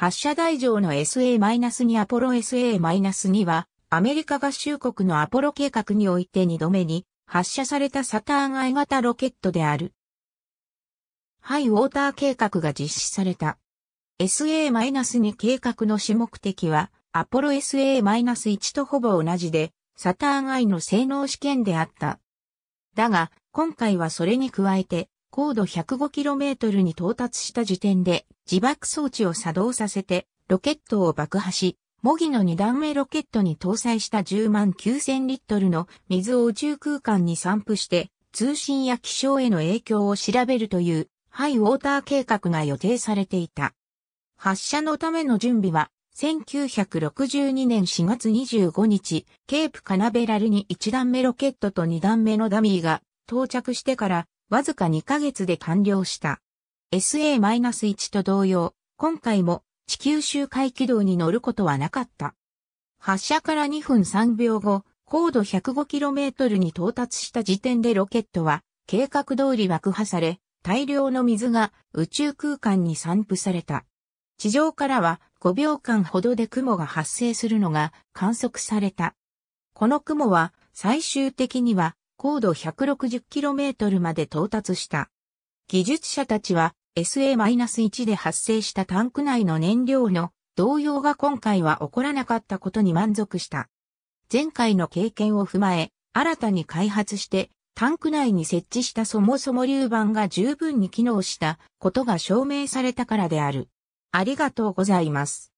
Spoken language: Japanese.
発射台上の SA-2 アポロ SA-2 は、アメリカ合衆国のアポロ計画において2度目に発射されたサターン I 型ロケットである。ハイウォーター計画が実施された。SA-2 計画の主目的は、アポロ SA-1 とほぼ同じで、サターン I の性能試験であった。だが、今回はそれに加えて、高度 105km に到達した時点で自爆装置を作動させてロケットを爆破し、模擬の2段目ロケットに搭載した10万9000リットルの水を宇宙空間に散布して通信や気象への影響を調べるというハイウォーター計画が予定されていた。発射のための準備は1962年4月25日、ケープカナベラルに1段目ロケットと2段目のダミーが到着してからわずか2ヶ月で完了した。SA-1 と同様、今回も地球周回軌道に乗ることはなかった。発射から2分3秒後、高度 105km に到達した時点でロケットは計画通り爆破され、大量の水が宇宙空間に散布された。地上からは5秒間ほどで雲が発生するのが観測された。この雲は最終的には高度 160km まで到達した。技術者たちは SA-1 で発生したタンク内の燃料の動揺が今回は起こらなかったことに満足した。前回の経験を踏まえ、新たに開発してタンク内に設置したそもそも流板が十分に機能したことが証明されたからである。ありがとうございます。